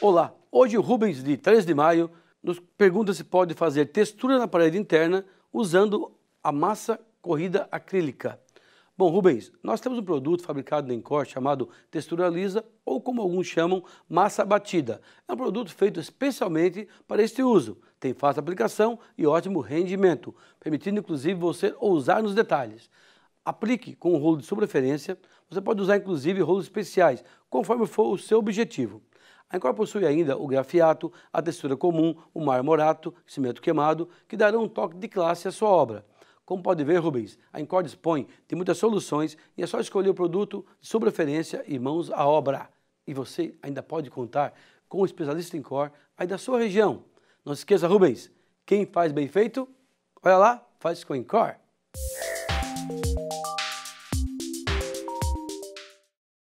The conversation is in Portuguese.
Olá, hoje o Rubens de 3 de maio nos pergunta se pode fazer textura na parede interna usando a massa corrida acrílica. Bom, Rubens, nós temos um produto fabricado em corte chamado textura lisa ou como alguns chamam, massa batida. É um produto feito especialmente para este uso. Tem fácil aplicação e ótimo rendimento, permitindo inclusive você ousar nos detalhes. Aplique com o um rolo de sua preferência. Você pode usar inclusive rolos especiais, conforme for o seu objetivo. A Encore possui ainda o grafiato, a textura comum, o marmorato, cimento queimado, que darão um toque de classe à sua obra. Como pode ver, Rubens, a Encore dispõe de muitas soluções e é só escolher o produto de sua preferência e mãos à obra. E você ainda pode contar com o um especialista em Encore aí da sua região. Não se esqueça, Rubens, quem faz bem feito, olha lá, faz com Encore.